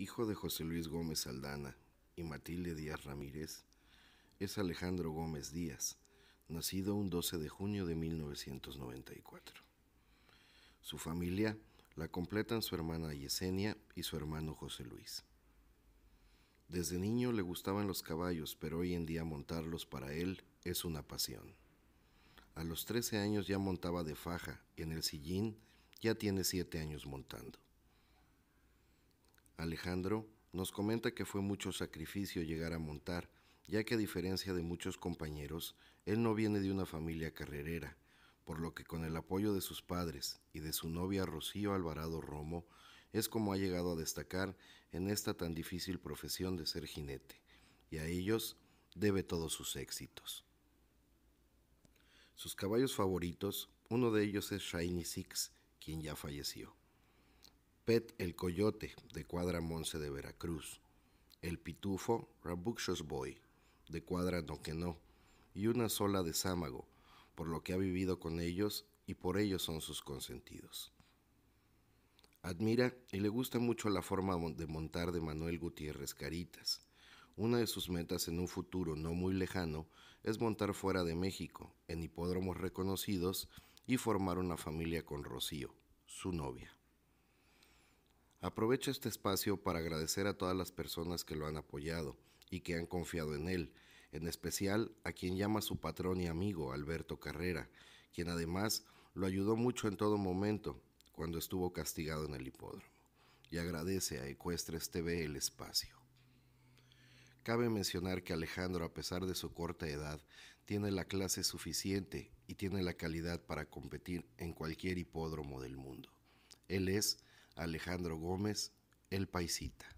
hijo de José Luis Gómez Aldana y Matilde Díaz Ramírez, es Alejandro Gómez Díaz, nacido un 12 de junio de 1994. Su familia la completan su hermana Yesenia y su hermano José Luis. Desde niño le gustaban los caballos, pero hoy en día montarlos para él es una pasión. A los 13 años ya montaba de faja y en el sillín ya tiene 7 años montando. Alejandro nos comenta que fue mucho sacrificio llegar a montar, ya que a diferencia de muchos compañeros, él no viene de una familia carrerera, por lo que con el apoyo de sus padres y de su novia Rocío Alvarado Romo, es como ha llegado a destacar en esta tan difícil profesión de ser jinete, y a ellos debe todos sus éxitos. Sus caballos favoritos, uno de ellos es Shiny Six, quien ya falleció el Coyote, de Cuadra Monse de Veracruz, El Pitufo Rabuxos Boy, de Cuadra No, y una sola de Sámago, por lo que ha vivido con ellos y por ellos son sus consentidos. Admira y le gusta mucho la forma de montar de Manuel Gutiérrez Caritas. Una de sus metas en un futuro no muy lejano es montar fuera de México, en hipódromos reconocidos, y formar una familia con Rocío, su novia. Aprovecho este espacio para agradecer a todas las personas que lo han apoyado y que han confiado en él, en especial a quien llama su patrón y amigo, Alberto Carrera, quien además lo ayudó mucho en todo momento cuando estuvo castigado en el hipódromo, y agradece a Ecuestres TV el espacio. Cabe mencionar que Alejandro, a pesar de su corta edad, tiene la clase suficiente y tiene la calidad para competir en cualquier hipódromo del mundo. Él es Alejandro Gómez, El Paisita.